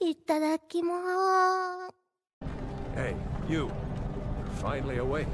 いただきます。Hey, you. Finally awake.